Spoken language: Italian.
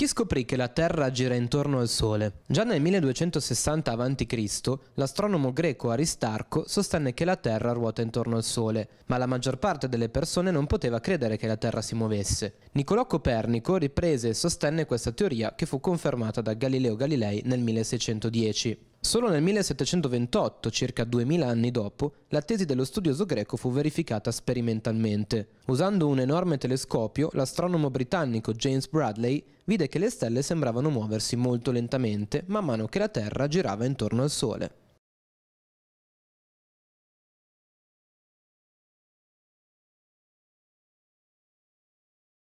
Chi scoprì che la Terra gira intorno al Sole? Già nel 1260 a.C. l'astronomo greco Aristarco sostenne che la Terra ruota intorno al Sole, ma la maggior parte delle persone non poteva credere che la Terra si muovesse. Niccolò Copernico riprese e sostenne questa teoria che fu confermata da Galileo Galilei nel 1610. Solo nel 1728, circa 2000 anni dopo, la tesi dello studioso greco fu verificata sperimentalmente. Usando un enorme telescopio, l'astronomo britannico James Bradley vide che le stelle sembravano muoversi molto lentamente man mano che la Terra girava intorno al Sole.